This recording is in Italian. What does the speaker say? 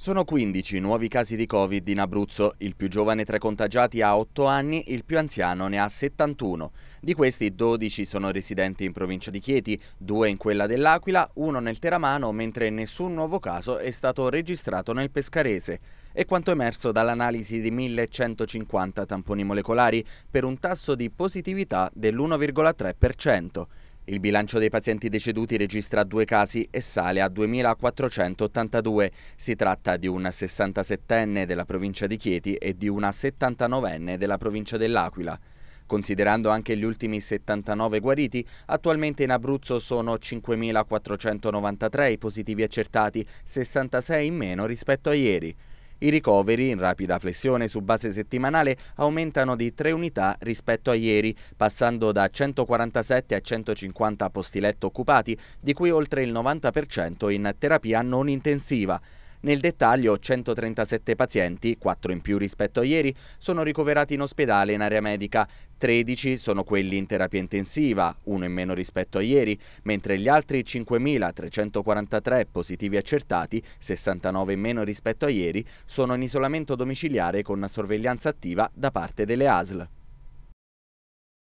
Sono 15 nuovi casi di Covid in Abruzzo, il più giovane tra i contagiati ha 8 anni, il più anziano ne ha 71. Di questi 12 sono residenti in provincia di Chieti, 2 in quella dell'Aquila, 1 nel Teramano, mentre nessun nuovo caso è stato registrato nel Pescarese. È quanto emerso dall'analisi di 1150 tamponi molecolari per un tasso di positività dell'1,3%. Il bilancio dei pazienti deceduti registra due casi e sale a 2.482. Si tratta di un 67enne della provincia di Chieti e di una 79enne della provincia dell'Aquila. Considerando anche gli ultimi 79 guariti, attualmente in Abruzzo sono 5.493 i positivi accertati, 66 in meno rispetto a ieri. I ricoveri, in rapida flessione su base settimanale, aumentano di 3 unità rispetto a ieri, passando da 147 a 150 posti letto occupati, di cui oltre il 90% in terapia non intensiva. Nel dettaglio 137 pazienti, 4 in più rispetto a ieri, sono ricoverati in ospedale in area medica, 13 sono quelli in terapia intensiva, uno in meno rispetto a ieri, mentre gli altri 5.343 positivi accertati, 69 in meno rispetto a ieri, sono in isolamento domiciliare con sorveglianza attiva da parte delle ASL.